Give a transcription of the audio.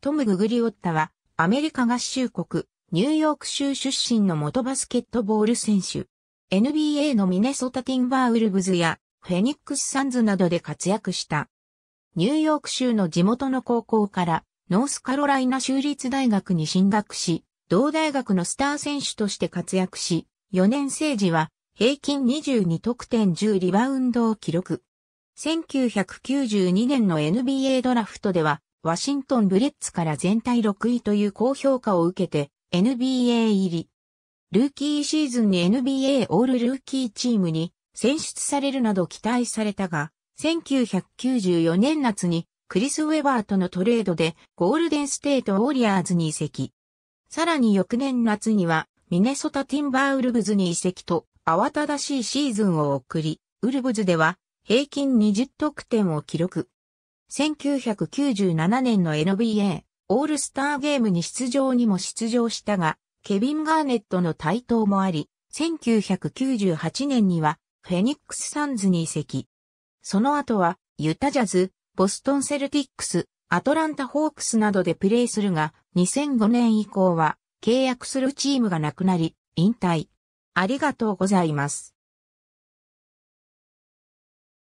トム・ググリオッタは、アメリカ合衆国、ニューヨーク州出身の元バスケットボール選手。NBA のミネソタ・ティンバーウルブズや、フェニックス・サンズなどで活躍した。ニューヨーク州の地元の高校から、ノースカロライナ州立大学に進学し、同大学のスター選手として活躍し、4年生時は平均22得点10リバウンドを記録。1992年の NBA ドラフトではワシントンブレッツから全体6位という高評価を受けて NBA 入り。ルーキーシーズンに NBA オールルーキーチームに選出されるなど期待されたが、1994年夏にクリス・ウェバーとのトレードでゴールデンステート・ウォリアーズに移籍。さらに翌年夏にはミネソタ・ティンバーウルブズに移籍と慌ただしいシーズンを送り、ウルブズでは平均20得点を記録。1997年の NBA オールスターゲームに出場にも出場したが、ケビン・ガーネットの台頭もあり、1998年にはフェニックス・サンズに移籍。その後はユタジャズ、ボストン・セルティックス、アトランタ・ホークスなどでプレーするが、2005年以降は契約するチームがなくなり、引退。ありがとうございます。